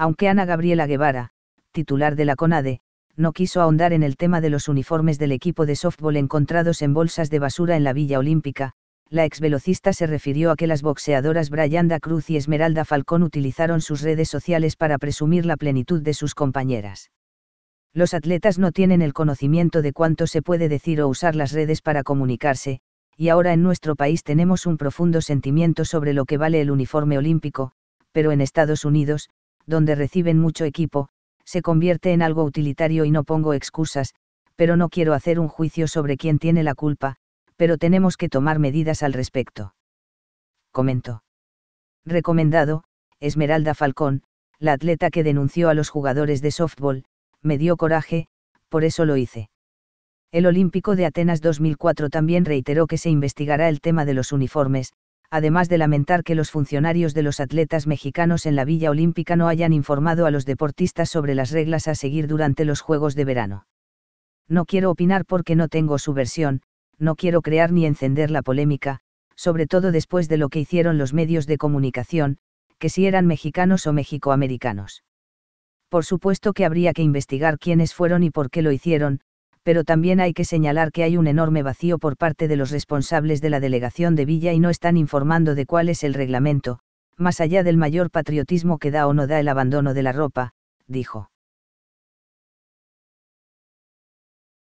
aunque Ana Gabriela Guevara, titular de la CONADE, no quiso ahondar en el tema de los uniformes del equipo de softball encontrados en bolsas de basura en la Villa Olímpica, la exvelocista se refirió a que las boxeadoras Brianda Cruz y Esmeralda Falcón utilizaron sus redes sociales para presumir la plenitud de sus compañeras. Los atletas no tienen el conocimiento de cuánto se puede decir o usar las redes para comunicarse, y ahora en nuestro país tenemos un profundo sentimiento sobre lo que vale el uniforme olímpico, pero en Estados Unidos, donde reciben mucho equipo, se convierte en algo utilitario y no pongo excusas, pero no quiero hacer un juicio sobre quién tiene la culpa, pero tenemos que tomar medidas al respecto. Comento. Recomendado, Esmeralda Falcón, la atleta que denunció a los jugadores de softball, me dio coraje, por eso lo hice. El Olímpico de Atenas 2004 también reiteró que se investigará el tema de los uniformes, además de lamentar que los funcionarios de los atletas mexicanos en la Villa Olímpica no hayan informado a los deportistas sobre las reglas a seguir durante los Juegos de verano. No quiero opinar porque no tengo su versión, no quiero crear ni encender la polémica, sobre todo después de lo que hicieron los medios de comunicación, que si eran mexicanos o mexicoamericanos. Por supuesto que habría que investigar quiénes fueron y por qué lo hicieron, pero también hay que señalar que hay un enorme vacío por parte de los responsables de la delegación de Villa y no están informando de cuál es el reglamento, más allá del mayor patriotismo que da o no da el abandono de la ropa, dijo.